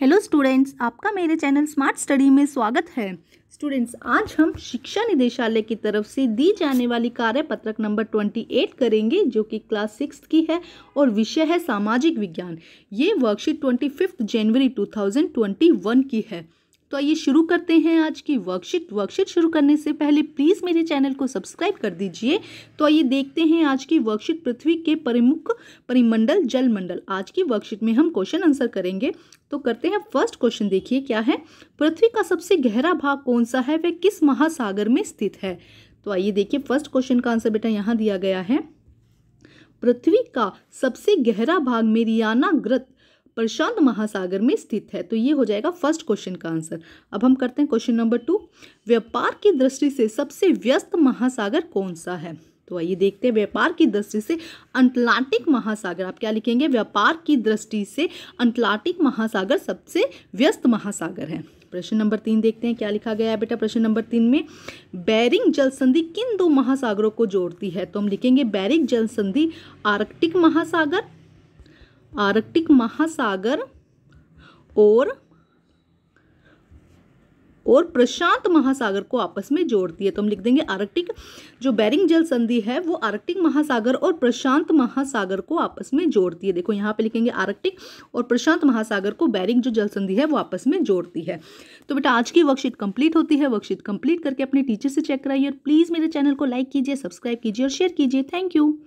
hello students आपका मेरे channel smart study में स्वागत है स्टूडेंट्स आज हम शिक्षा निदेशालय की तरफ से दी जाने वाली कार्य पत्रक नंबर ट्वेंटी एट करेंगे जो कि क्लास सिक्स की है और विषय है सामाजिक विज्ञान ये worksheet twenty fifth January two thousand twenty one की है तो आइए शुरू करते हैं आज की वर्कशीट वर्कशीट शुरू करने से पहले प्लीज़ मेरे चैनल को सब्सक्राइब कर दीजिए तो आइए देखते हैं आज की वर्कशीट पृथ्वी के परिमुख परिमंडल जल मंडल आज की वर्कशीट में हम क्वेश्चन आंसर करेंगे तो करते हैं फर्स्ट क्वेश्चन देखिए क्या है पृथ्वी का सबसे गहरा भाग कौन सा है वह किस महासागर में स्थित है तो आइए देखिए फर्स्ट क्वेश्चन का आंसर बेटा यहाँ दिया गया है पृथ्वी का सबसे गहरा भाग मेरियाना ग्रत प्रशांत महासागर में स्थित है तो ये हो जाएगा फर्स्ट क्वेश्चन का आंसर अब हम करते हैं क्वेश्चन नंबर टू व्यापार की दृष्टि से सबसे व्यस्त महासागर कौन सा है तो आइए देखते हैं व्यापार की दृष्टि से अंटलांटिक महासागर आप क्या लिखेंगे व्यापार की दृष्टि से अंटलांटिक महासागर सबसे व्यस्त महासागर है प्रश्न नंबर तीन देखते हैं क्या लिखा गया है बेटा प्रश्न नंबर तीन में बैरिंग जल संधि किन दो महासागरों को जोड़ती है तो हम लिखेंगे बैरिंग जल संधि आर्कटिक महासागर आर्कटिक महासागर और और प्रशांत महासागर को आपस में जोड़ती है तो हम लिख देंगे आर्कटिक जो बैरिंग जल संधि है वो आर्कटिक महासागर और प्रशांत महासागर को आपस में जोड़ती है देखो यहाँ पे लिखेंगे आर्कटिक और प्रशांत महासागर को बैरिंग जो जल संधि है वो आपस में जोड़ती है तो बेटा आज की वर्कशीट कंप्लीट होती है वर्कशीट कंप्लीट करके अपने टीचर से चेक कराइए और प्लीज़ मेरे चैनल को लाइक कीजिए सब्सक्राइब कीजिए और शेयर कीजिए थैंक यू